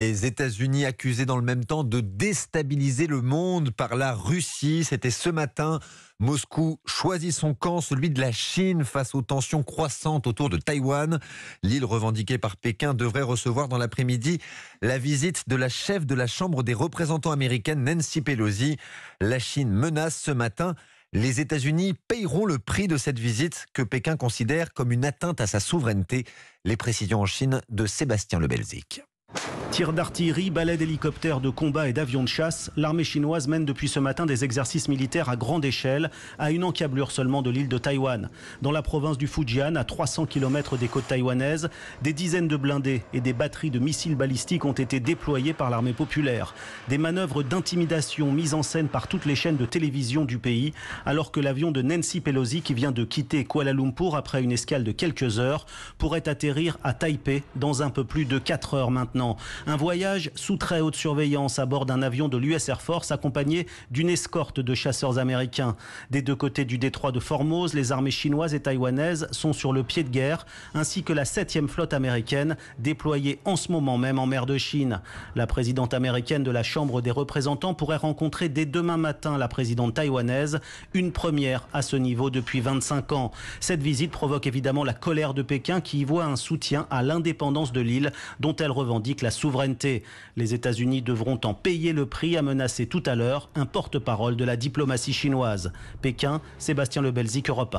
Les États-Unis accusés dans le même temps de déstabiliser le monde par la Russie. C'était ce matin. Moscou choisit son camp, celui de la Chine, face aux tensions croissantes autour de Taïwan. L'île revendiquée par Pékin devrait recevoir dans l'après-midi la visite de la chef de la Chambre des représentants américaine, Nancy Pelosi. La Chine menace ce matin. Les États-Unis paieront le prix de cette visite que Pékin considère comme une atteinte à sa souveraineté. Les précisions en Chine de Sébastien Le Lebelzik. Tirs d'artillerie, balais d'hélicoptères de combat et d'avions de chasse, l'armée chinoise mène depuis ce matin des exercices militaires à grande échelle à une encablure seulement de l'île de Taïwan. Dans la province du Fujian, à 300 km des côtes taïwanaises, des dizaines de blindés et des batteries de missiles balistiques ont été déployés par l'armée populaire. Des manœuvres d'intimidation mises en scène par toutes les chaînes de télévision du pays, alors que l'avion de Nancy Pelosi qui vient de quitter Kuala Lumpur après une escale de quelques heures pourrait atterrir à Taipei dans un peu plus de 4 heures maintenant. Un voyage sous très haute surveillance à bord d'un avion de l'US Air Force accompagné d'une escorte de chasseurs américains. Des deux côtés du détroit de Formose, les armées chinoises et taïwanaises sont sur le pied de guerre, ainsi que la 7e flotte américaine déployée en ce moment même en mer de Chine. La présidente américaine de la Chambre des représentants pourrait rencontrer dès demain matin la présidente taïwanaise, une première à ce niveau depuis 25 ans. Cette visite provoque évidemment la colère de Pékin qui y voit un soutien à l'indépendance de l'île dont elle revendique la souveraineté les États-Unis devront en payer le prix, a menacé tout à l'heure un porte-parole de la diplomatie chinoise. Pékin, Sébastien Lebelzik, Europe